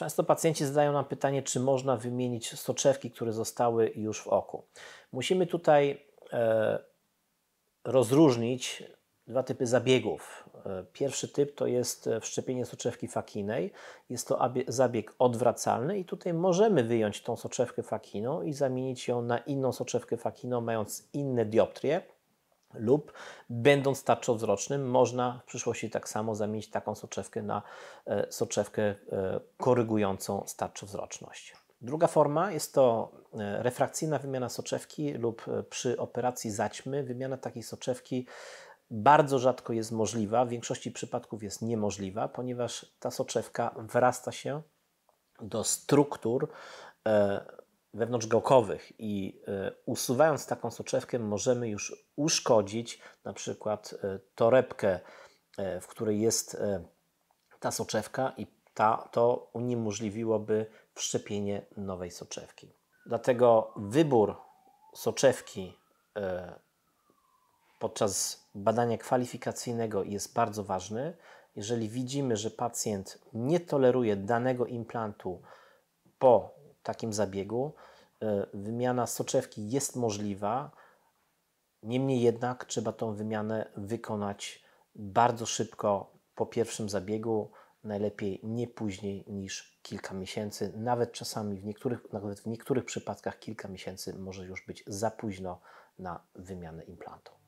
Często pacjenci zadają nam pytanie, czy można wymienić soczewki, które zostały już w oku. Musimy tutaj e, rozróżnić dwa typy zabiegów. E, pierwszy typ to jest e, wszczepienie soczewki fakinej. Jest to zabieg odwracalny i tutaj możemy wyjąć tą soczewkę fakiną i zamienić ją na inną soczewkę fakiną, mając inne dioptrie lub będąc tarczowzrocznym można w przyszłości tak samo zamienić taką soczewkę na e, soczewkę e, korygującą starczowzroczność. Druga forma jest to e, refrakcyjna wymiana soczewki lub przy operacji zaćmy wymiana takiej soczewki bardzo rzadko jest możliwa, w większości przypadków jest niemożliwa, ponieważ ta soczewka wrasta się do struktur wewnątrzgałkowych i y, usuwając taką soczewkę możemy już uszkodzić na przykład y, torebkę, y, w której jest ta soczewka i ta, to uniemożliwiłoby wszczepienie nowej soczewki. Dlatego wybór soczewki podczas badania kwalifikacyjnego jest bardzo ważny. Jeżeli widzimy, że pacjent nie toleruje danego implantu po takim zabiegu, E, wymiana soczewki jest możliwa, niemniej jednak trzeba tą wymianę wykonać bardzo szybko po pierwszym zabiegu, najlepiej nie później niż kilka miesięcy, nawet czasami w niektórych, nawet w niektórych przypadkach kilka miesięcy może już być za późno na wymianę implantu.